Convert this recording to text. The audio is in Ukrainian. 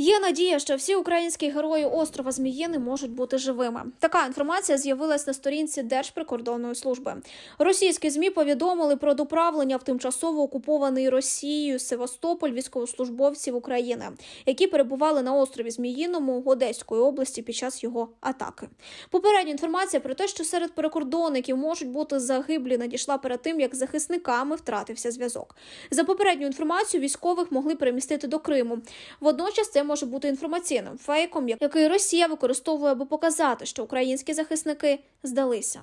Є надія, що всі українські герої острова Зміїни можуть бути живими. Така інформація з'явилась на сторінці Держприкордонної служби. Російські змі повідомили про доправлення в тимчасово окупований Росією Севастополь військовослужбовців України, які перебували на острові Зміїному Одеської області під час його атаки. Попередня інформація про те, що серед перекордонників можуть бути загиблі, надійшла перед тим, як захисниками втратився зв'язок. За попередню інформацію військових могли перемістити до Криму. Водночас це може бути інформаційним фейком, який Росія використовує, аби показати, що українські захисники здалися.